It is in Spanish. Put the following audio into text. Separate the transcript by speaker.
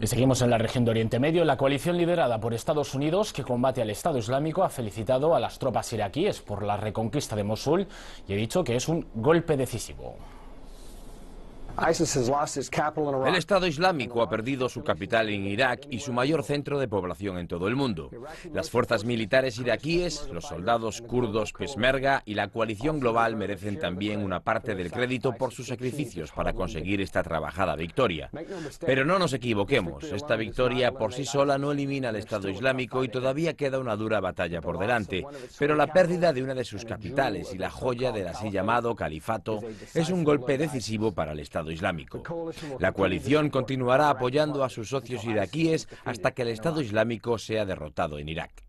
Speaker 1: Y seguimos en la región de Oriente Medio. La coalición liderada por Estados Unidos, que combate al Estado Islámico, ha felicitado a las tropas iraquíes por la reconquista de Mosul y ha dicho que es un golpe decisivo.
Speaker 2: El
Speaker 3: Estado Islámico ha perdido su capital en Irak y su mayor centro de población en todo el mundo. Las fuerzas militares iraquíes, los soldados kurdos Peshmerga y la coalición global merecen también una parte del crédito por sus sacrificios para conseguir esta trabajada victoria. Pero no nos equivoquemos, esta victoria por sí sola no elimina al Estado Islámico y todavía queda una dura batalla por delante. Pero la pérdida de una de sus capitales y la joya del así llamado califato es un golpe decisivo para el Estado Islámico.
Speaker 2: La coalición
Speaker 3: continuará apoyando a sus socios iraquíes hasta que el Estado Islámico sea derrotado en Irak.